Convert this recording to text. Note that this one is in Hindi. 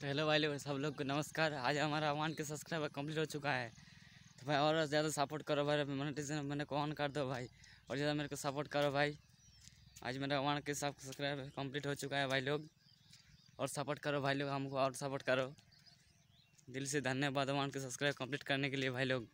तो हेलो भाई लोग सब लोग को नमस्कार आज हमारा वन के सब्सक्राइबर कंप्लीट हो चुका है तो भाई और ज़्यादा सपोर्ट करो भाई मोनेटाइजेशन मैंने को ऑन कर दो भाई और ज़्यादा मेरे को सपोर्ट करो भाई आज मेरा वन के सब्सक्राइबर कंप्लीट हो चुका है भाई लोग और सपोर्ट करो भाई लोग हमको और सपोर्ट करो दिल से धन्यवाद वन के सब्सक्राइब कंप्लीट करने के लिए भाई लोग